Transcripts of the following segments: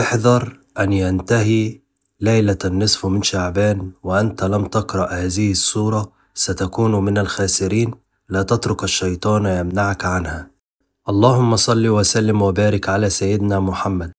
احذر أن ينتهي ليلة النصف من شعبان وأنت لم تقرأ هذه السورة ستكون من الخاسرين لا تترك الشيطان يمنعك عنها اللهم صل وسلم وبارك على سيدنا محمد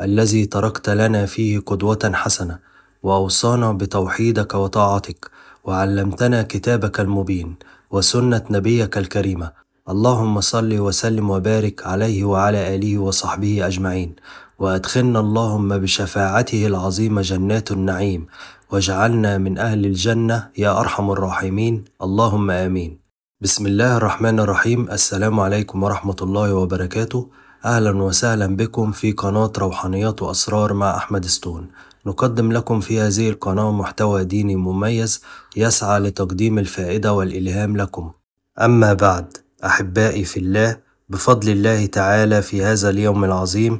الذي تركت لنا فيه قدوة حسنة وأوصانا بتوحيدك وطاعتك وعلمتنا كتابك المبين وسنة نبيك الكريمة اللهم صل وسلم وبارك عليه وعلى آله وصحبه أجمعين وأدخلنا اللهم بشفاعته العظيمة جنات النعيم واجعلنا من أهل الجنة يا أرحم الراحمين اللهم آمين بسم الله الرحمن الرحيم السلام عليكم ورحمة الله وبركاته أهلا وسهلا بكم في قناة روحانيات وأسرار مع أحمد ستون نقدم لكم في هذه القناة محتوى ديني مميز يسعى لتقديم الفائدة والإلهام لكم أما بعد أحبائي في الله بفضل الله تعالى في هذا اليوم العظيم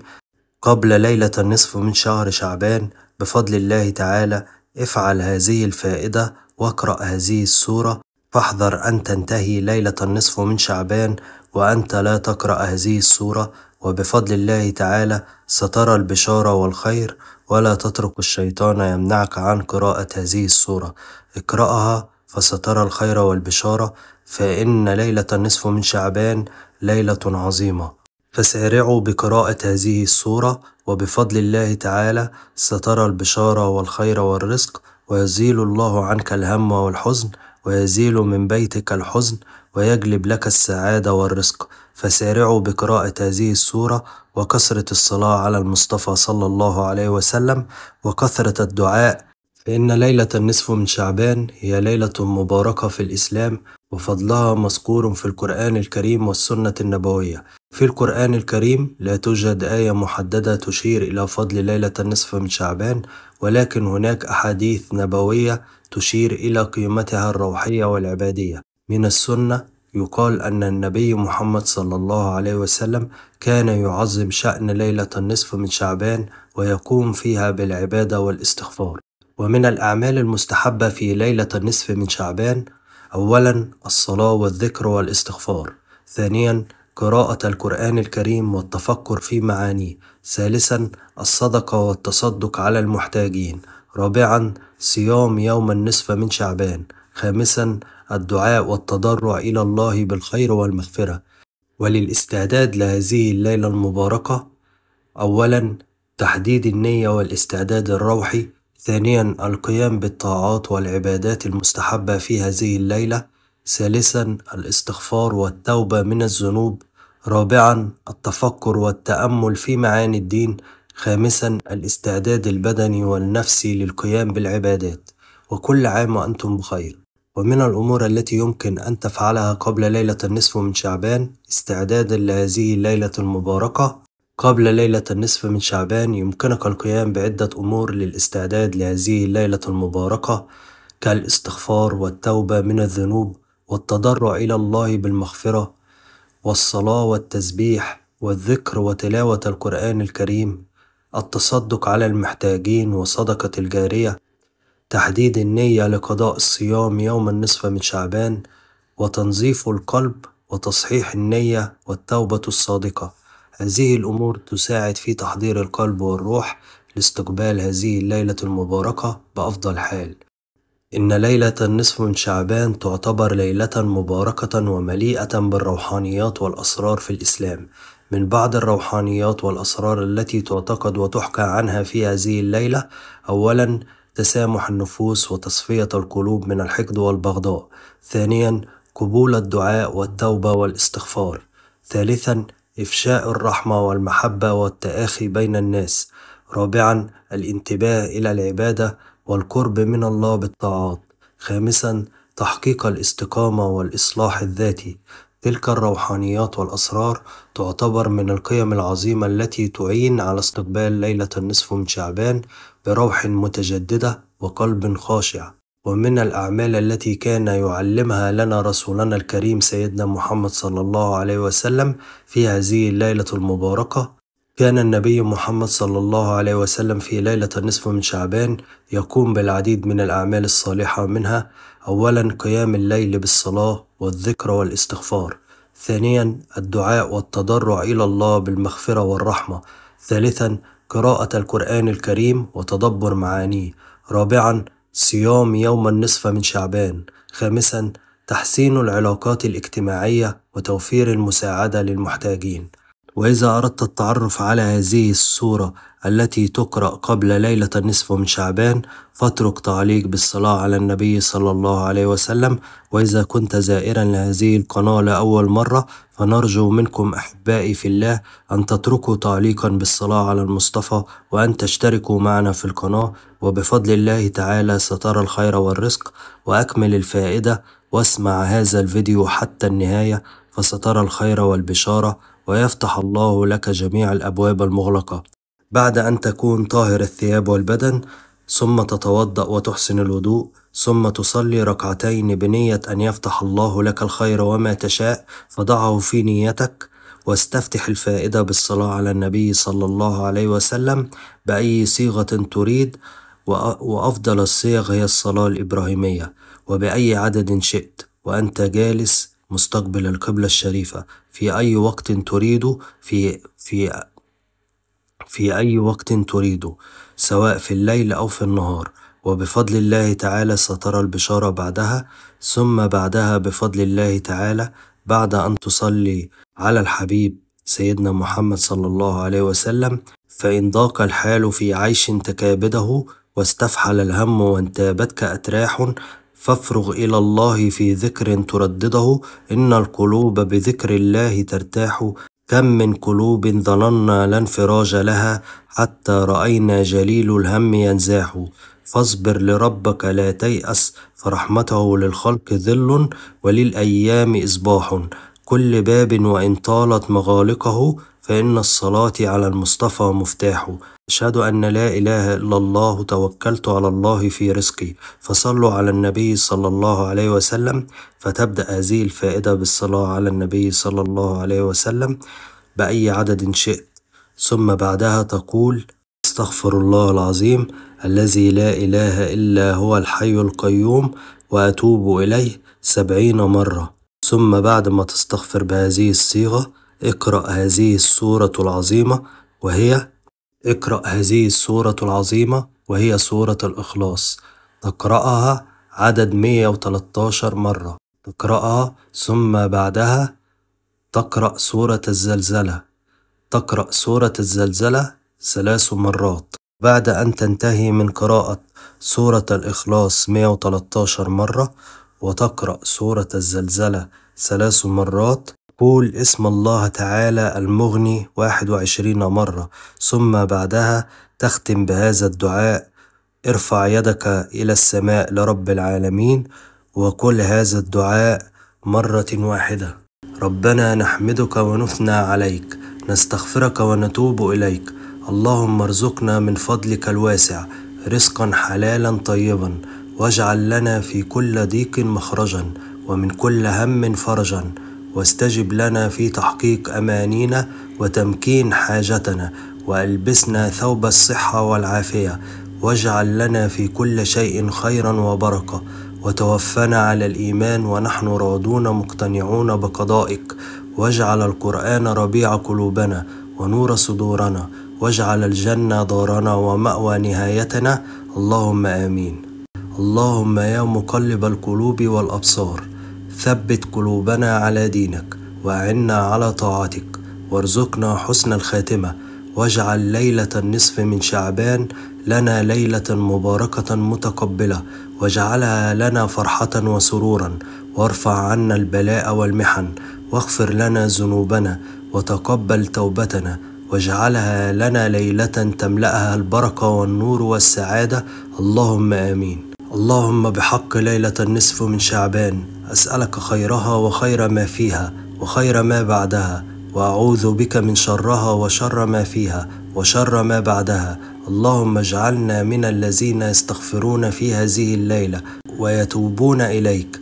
قبل ليلة النصف من شهر شعبان بفضل الله تعالى افعل هذه الفائدة واقرأ هذه السورة فاحذر أن تنتهي ليلة النصف من شعبان وأنت لا تقرأ هذه السورة وبفضل الله تعالى سترى البشارة والخير ولا تترك الشيطان يمنعك عن قراءة هذه السورة اقرأها فسترى الخير والبشارة فإن ليلة النصف من شعبان ليلة عظيمة فسارعوا بقراءة هذه السورة وبفضل الله تعالى سترى البشارة والخير والرزق ويزيل الله عنك الهم والحزن ويزيل من بيتك الحزن ويجلب لك السعادة والرزق فسارعوا بقراءة هذه السورة وكثرة الصلاة على المصطفى صلى الله عليه وسلم وكثرة الدعاء فإن ليلة النصف من شعبان هي ليلة مباركة في الإسلام وفضلها مذكور في القرآن الكريم والسنة النبوية في القرآن الكريم لا توجد آية محددة تشير إلى فضل ليلة النصف من شعبان ولكن هناك أحاديث نبوية تشير إلى قيمتها الروحية والعبادية من السنة يقال أن النبي محمد صلى الله عليه وسلم كان يعظم شأن ليلة النصف من شعبان ويقوم فيها بالعبادة والاستغفار ومن الأعمال المستحبة في ليلة النصف من شعبان أولا الصلاة والذكر والاستغفار ثانيا قراءة القرآن الكريم والتفكر في معانيه ثالثا الصدقة والتصدق على المحتاجين رابعا صيام يوم النصف من شعبان خامسا الدعاء والتضرع إلى الله بالخير والمغفرة وللاستعداد لهذه الليلة المباركة أولا تحديد النية والاستعداد الروحي ثانيا القيام بالطاعات والعبادات المستحبة في هذه الليلة ثالثا الاستغفار والتوبة من الذنوب رابعا التفكر والتأمل في معاني الدين خامسا الاستعداد البدني والنفسي للقيام بالعبادات وكل عام وأنتم بخير ومن الأمور التي يمكن أن تفعلها قبل ليلة النصف من شعبان استعدادا لهذه الليلة المباركة قبل ليلة النصف من شعبان يمكنك القيام بعدة أمور للاستعداد لهذه الليلة المباركة كالاستغفار والتوبة من الذنوب والتضرع إلى الله بالمغفرة والصلاة والتسبيح والذكر وتلاوة القرآن الكريم التصدق على المحتاجين وصدقة الجارية تحديد النية لقضاء الصيام يوم النصف من شعبان وتنظيف القلب وتصحيح النية والتوبة الصادقة هذه الأمور تساعد في تحضير القلب والروح لاستقبال هذه الليلة المباركة بأفضل حال إن ليلة النصف من شعبان تعتبر ليلة مباركة ومليئة بالروحانيات والأسرار في الإسلام من بعض الروحانيات والأسرار التي تعتقد وتحكى عنها في هذه الليلة أولا تسامح النفوس وتصفية القلوب من الحقد والبغضاء ثانيا قبول الدعاء والتوبة والاستغفار ثالثا إفشاء الرحمة والمحبة والتآخي بين الناس. رابعًا الانتباه إلى العبادة والقرب من الله بالطاعات. خامسًا تحقيق الاستقامة والإصلاح الذاتي. تلك الروحانيات والأسرار تعتبر من القيم العظيمة التي تعين على استقبال ليلة النصف من شعبان بروح متجددة وقلب خاشع. ومن الأعمال التي كان يعلمها لنا رسولنا الكريم سيدنا محمد صلى الله عليه وسلم في هذه الليلة المباركة كان النبي محمد صلى الله عليه وسلم في ليلة النصف من شعبان يقوم بالعديد من الأعمال الصالحة منها أولا قيام الليل بالصلاة والذكر والاستغفار ثانيا الدعاء والتضرع إلى الله بالمغفرة والرحمة ثالثا قراءة القرآن الكريم وتدبر معانيه رابعا صيام يوم النصف من شعبان. خامساً تحسين العلاقات الاجتماعية وتوفير المساعدة للمحتاجين. وإذا أردت التعرف على هذه الصورة التي تقرأ قبل ليلة النصف من شعبان فاترك تعليق بالصلاة على النبي صلى الله عليه وسلم وإذا كنت زائرا لهذه القناة لأول مرة فنرجو منكم أحبائي في الله أن تتركوا تعليقا بالصلاة على المصطفى وأن تشتركوا معنا في القناة وبفضل الله تعالى سترى الخير والرزق وأكمل الفائدة واسمع هذا الفيديو حتى النهاية فسترى الخير والبشارة ويفتح الله لك جميع الأبواب المغلقة بعد أن تكون طاهر الثياب والبدن ثم تتوضأ وتحسن الوضوء ثم تصلي ركعتين بنية أن يفتح الله لك الخير وما تشاء فضعه في نيتك واستفتح الفائدة بالصلاة على النبي صلى الله عليه وسلم بأي صيغة تريد وأفضل الصيغ هي الصلاة الإبراهيمية وبأي عدد شئت وأنت جالس مستقبل القبلة الشريفة في أي وقت تريده في في في أي وقت تريده سواء في الليل أو في النهار وبفضل الله تعالى سترى البشارة بعدها ثم بعدها بفضل الله تعالى بعد أن تصلي على الحبيب سيدنا محمد صلى الله عليه وسلم فإن ضاق الحال في عيش تكابده واستفحل الهم وانتابتك أتراح فافرغ إلى الله في ذكر تردده إن القلوب بذكر الله ترتاح كم من قلوب ظننا لا انفراج لها حتى رأينا جليل الهم ينزاح فاصبر لربك لا تيأس فرحمته للخلق ظل وللأيام إصباح كل باب وإن طالت مغالقه فإن الصلاة على المصطفى مفتاح أشهد أن لا إله إلا الله توكلت على الله في رزقي فصلوا على النبي صلى الله عليه وسلم فتبدأ هذه الفائدة بالصلاة على النبي صلى الله عليه وسلم بأي عدد شئت ثم بعدها تقول استغفر الله العظيم الذي لا إله إلا هو الحي القيوم وأتوب إليه سبعين مرة ثم بعد ما تستغفر بهذه الصيغة اقرأ هذه السورة العظيمة وهي اقرأ هذه السورة العظيمة وهي سورة الإخلاص تقرأها عدد 113 مرة تقرأها ثم بعدها تقرأ سورة الزلزلة تقرأ سورة الزلزلة ثلاث مرات بعد أن تنتهي من قراءة سورة الإخلاص 113 مرة وتقرأ سورة الزلزلة ثلاث مرات قول اسم الله تعالى المغني 21 مرة ثم بعدها تختم بهذا الدعاء ارفع يدك إلى السماء لرب العالمين وقل هذا الدعاء مرة واحدة ربنا نحمدك ونثنى عليك نستغفرك ونتوب إليك اللهم ارزقنا من فضلك الواسع رزقا حلالا طيبا واجعل لنا في كل ضيق مخرجا ومن كل هم فرجا واستجب لنا في تحقيق أمانينا وتمكين حاجتنا وألبسنا ثوب الصحة والعافية واجعل لنا في كل شيء خيرا وبركة وتوفنا على الإيمان ونحن راضون مقتنعون بقضائك واجعل القرآن ربيع قلوبنا ونور صدورنا واجعل الجنة دارنا ومأوى نهايتنا اللهم آمين اللهم يا مقلب القلوب والأبصار ثبت قلوبنا على دينك واعنا على طاعتك وارزقنا حسن الخاتمه واجعل ليله النصف من شعبان لنا ليله مباركه متقبله واجعلها لنا فرحه وسرورا وارفع عنا البلاء والمحن واغفر لنا ذنوبنا وتقبل توبتنا واجعلها لنا ليله تملاها البركه والنور والسعاده اللهم امين اللهم بحق ليلة النصف من شعبان أسألك خيرها وخير ما فيها وخير ما بعدها وأعوذ بك من شرها وشر ما فيها وشر ما بعدها اللهم اجعلنا من الذين يستغفرون في هذه الليلة ويتوبون إليك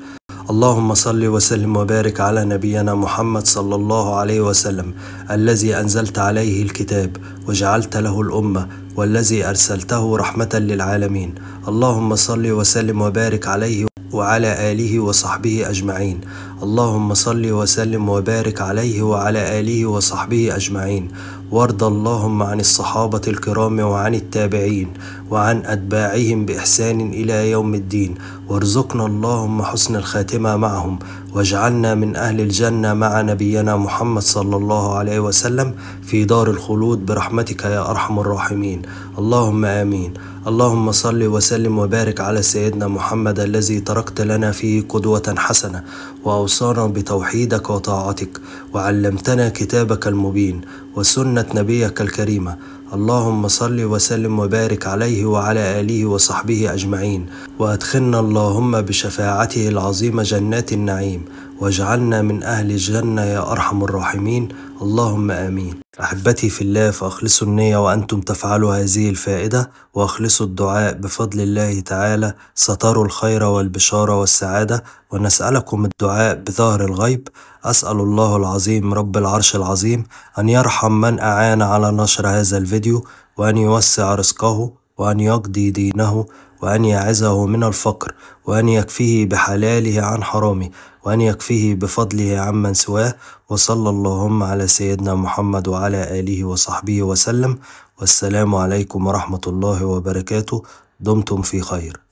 اللهم صل وسلم وبارك على نبينا محمد صلى الله عليه وسلم الذي انزلت عليه الكتاب وجعلت له الامه والذي ارسلته رحمه للعالمين اللهم صل وسلم وبارك عليه وعلى اله وصحبه اجمعين اللهم صل وسلم وبارك عليه وعلى آله وصحبه أجمعين وارض اللهم عن الصحابة الكرام وعن التابعين وعن أتباعهم بإحسان إلى يوم الدين وارزقنا اللهم حسن الخاتمة معهم واجعلنا من أهل الجنة مع نبينا محمد صلى الله عليه وسلم في دار الخلود برحمتك يا أرحم الراحمين اللهم آمين اللهم صل وسلم وبارك على سيدنا محمد الذي تركت لنا فيه قدوة حسنة أوصانا بتوحيدك وطاعتك وعلمتنا كتابك المبين وسنة نبيك الكريمة اللهم صل وسلم وبارك عليه وعلى آله وصحبه أجمعين وأدخلنا اللهم بشفاعته العظيمة جنات النعيم واجعلنا من أهل الجنة يا أرحم الراحمين اللهم آمين أحبتي في الله فأخلصوا النية وأنتم تفعلوا هذه الفائدة وأخلصوا الدعاء بفضل الله تعالى ستروا الخير والبشارة والسعادة ونسألكم الدعاء بظهر الغيب أسأل الله العظيم رب العرش العظيم أن يرحم من أعان على نشر هذا الفيديو الفيديو وأن يوسع رزقه وأن يقضي دينه وأن يعزه من الفقر وأن يكفيه بحلاله عن حرامه وأن يكفيه بفضله عمن سواه وصلى اللهم على سيدنا محمد وعلى آله وصحبه وسلم والسلام عليكم ورحمة الله وبركاته دمتم في خير